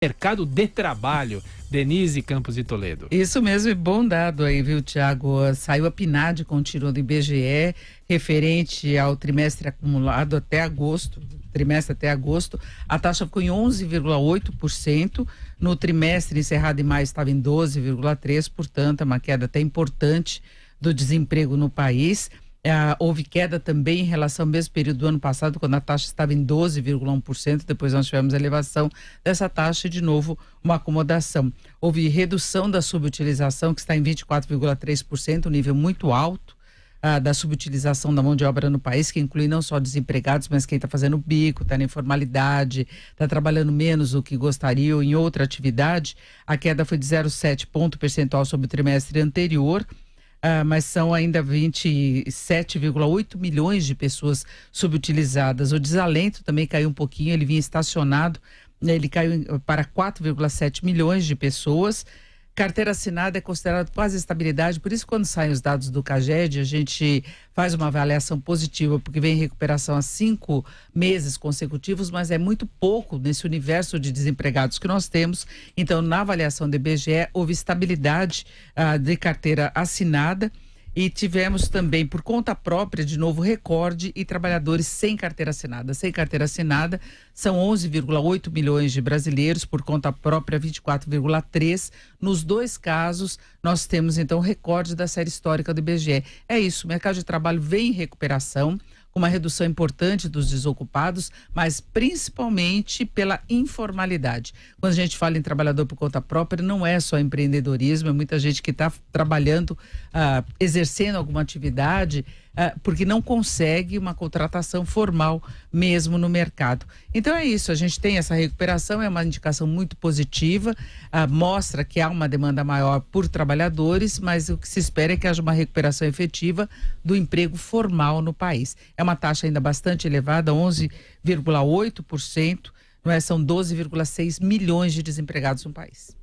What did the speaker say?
mercado de trabalho. Denise Campos de Toledo. Isso mesmo, e bom dado aí, viu, Tiago? Ah, saiu a PNAD com o tiro do IBGE referente ao trimestre acumulado até agosto, trimestre até agosto, a taxa ficou em 11,8%, no trimestre encerrado em maio estava em 12,3%, portanto, é uma queda até importante do desemprego no país. É, houve queda também em relação ao mesmo período do ano passado, quando a taxa estava em 12,1%. Depois nós tivemos elevação dessa taxa e, de novo, uma acomodação. Houve redução da subutilização, que está em 24,3%, um nível muito alto ah, da subutilização da mão de obra no país, que inclui não só desempregados, mas quem está fazendo bico, está na informalidade, está trabalhando menos do que gostaria ou em outra atividade. A queda foi de 0,7 ponto percentual sobre o trimestre anterior ah, mas são ainda 27,8 milhões de pessoas subutilizadas. O desalento também caiu um pouquinho, ele vinha estacionado, né, ele caiu para 4,7 milhões de pessoas. Carteira assinada é considerada quase estabilidade, por isso quando saem os dados do CAGED, a gente faz uma avaliação positiva, porque vem recuperação há cinco meses consecutivos, mas é muito pouco nesse universo de desempregados que nós temos. Então, na avaliação do IBGE, houve estabilidade uh, de carteira assinada. E tivemos também, por conta própria, de novo recorde e trabalhadores sem carteira assinada. Sem carteira assinada, são 11,8 milhões de brasileiros, por conta própria, 24,3. Nos dois casos, nós temos então recorde da série histórica do IBGE. É isso, o mercado de trabalho vem em recuperação com uma redução importante dos desocupados, mas principalmente pela informalidade. Quando a gente fala em trabalhador por conta própria, não é só empreendedorismo, é muita gente que está trabalhando, ah, exercendo alguma atividade ah, porque não consegue uma contratação formal mesmo no mercado. Então é isso, a gente tem essa recuperação, é uma indicação muito positiva, ah, mostra que há uma demanda maior por trabalhadores, mas o que se espera é que haja uma recuperação efetiva do emprego formal no país é uma taxa ainda bastante elevada, 11,8%, não é? São 12,6 milhões de desempregados no país.